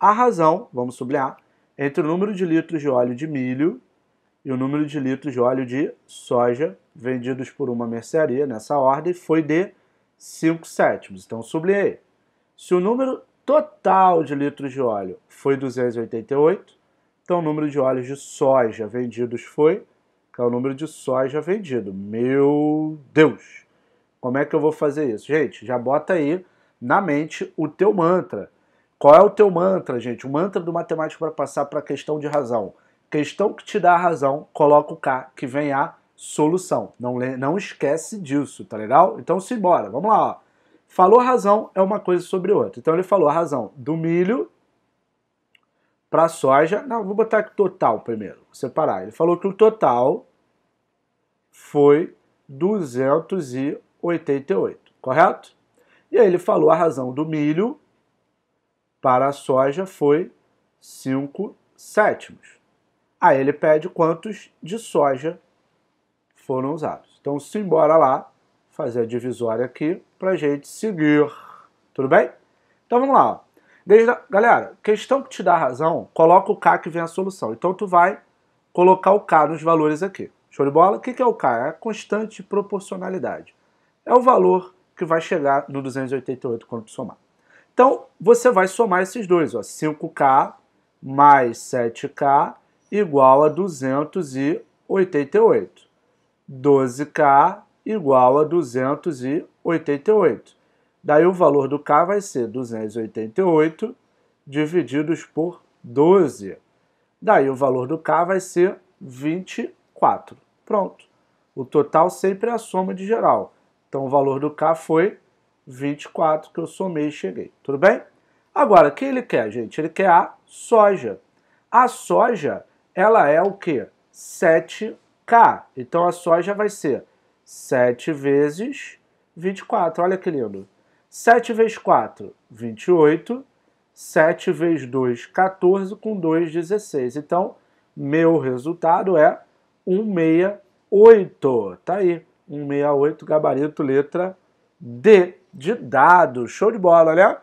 a razão, vamos sublinhar, entre o número de litros de óleo de milho e o número de litros de óleo de soja vendidos por uma mercearia nessa ordem foi de 5 sétimos. Então sublinhei. Se o número total de litros de óleo foi 288, então o número de óleos de soja vendidos foi, que é o número de soja vendido. Meu Deus! Como é que eu vou fazer isso? Gente, já bota aí na mente o teu mantra. Qual é o teu mantra, gente? O mantra do matemático para passar para a questão de razão. Questão que te dá a razão, coloca o K, que vem a solução. Não, não esquece disso, tá legal? Então simbora, vamos lá. Ó. Falou razão é uma coisa sobre outra. Então ele falou a razão do milho para a soja. Não, vou botar aqui total primeiro, separar. Ele falou que o total foi 288, correto? E aí ele falou a razão do milho para a soja foi 5 sétimos. Aí ele pede quantos de soja foram usados. Então, simbora lá, fazer a divisória aqui para gente seguir. Tudo bem? Então vamos lá. Desde a... Galera, questão que te dá razão, coloca o K que vem a solução. Então tu vai colocar o K nos valores aqui. Show de bola? O que é o K? É a constante proporcionalidade. É o valor que vai chegar no 288 quando somar. Então, você vai somar esses dois, ó, 5K mais 7K igual a 288. 12K igual a 288. Daí o valor do K vai ser 288 divididos por 12. Daí o valor do K vai ser 24. Pronto. O total sempre é a soma de geral. Então o valor do K foi 24 que eu somei e cheguei. Tudo bem? Agora, o que ele quer, gente? Ele quer a soja. A soja, ela é o quê? 7K. Então a soja vai ser 7 vezes 24. Olha que lindo. 7 vezes 4, 28. 7 vezes 2, 14. Com 2, 16. Então, meu resultado é 168. Tá aí. 168, gabarito, letra D de dado. Show de bola, né?